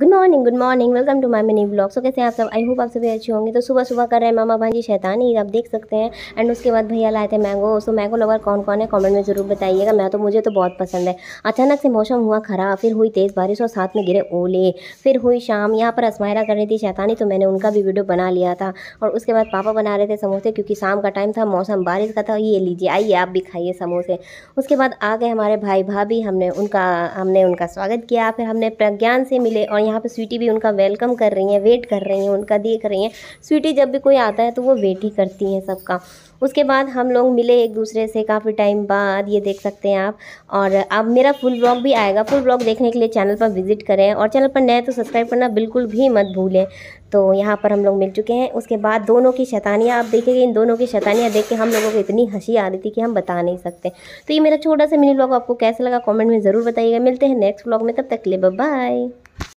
good morning good morning welcome to my money blog so कैसे हैं आप सब आई होप आप सभी अच्छे होंगे तो सुबह सुबह कर रहे हैं मामा भाजी शैतानी आप देख सकते हैं एंड उसके बाद भैया लाए थे मैंगो सो मैंगो लवर कौन कौन है कमेंट में ज़रूर बताइएगा मैं तो मुझे तो बहुत पसंद है अचानक से मौसम हुआ खराब फिर हुई तेज़ बारिश और साथ में गिरे ओले फिर हुई शाम यहाँ पर असमायरा कर रही थी शैतानी तो मैंने उनका भी वीडियो बना लिया था और उसके बाद पापा बना रहे थे समोसे क्योंकि शाम का टाइम था मौसम बारिश का था ये लीजिए आइए आप भी खाइए समोसे उसके बाद आ गए हमारे भाई भाभी हमने उनका हमने उनका स्वागत किया फिर हमने प्रज्ञान से मिले और यहाँ पे स्वीटी भी उनका वेलकम कर रही हैं वेट कर रही हैं उनका देख रही हैं स्वीटी जब भी कोई आता है तो वो वेट ही करती हैं सबका उसके बाद हम लोग मिले एक दूसरे से काफ़ी टाइम बाद ये देख सकते हैं आप और अब मेरा फुल ब्लॉग भी आएगा फुल ब्लॉग देखने के लिए चैनल पर विजिट करें और चैनल पर नए तो सब्सक्राइब करना बिल्कुल भी मत भूलें तो यहाँ पर हम लोग मिल चुके हैं उसके बाद दोनों की शैतानियाँ आप देखेंगे इन दोनों की शैतानियाँ देख के हम लोगों को इतनी हंसी आ रही थी कि हम बता नहीं सकते तो ये मेरा छोटा सा मिनी ब्लॉग आपको कैसा लगा कॉमेंट में ज़रूर बताइएगा मिलते हैं नेक्स्ट ब्लॉग में तब तक ले बाय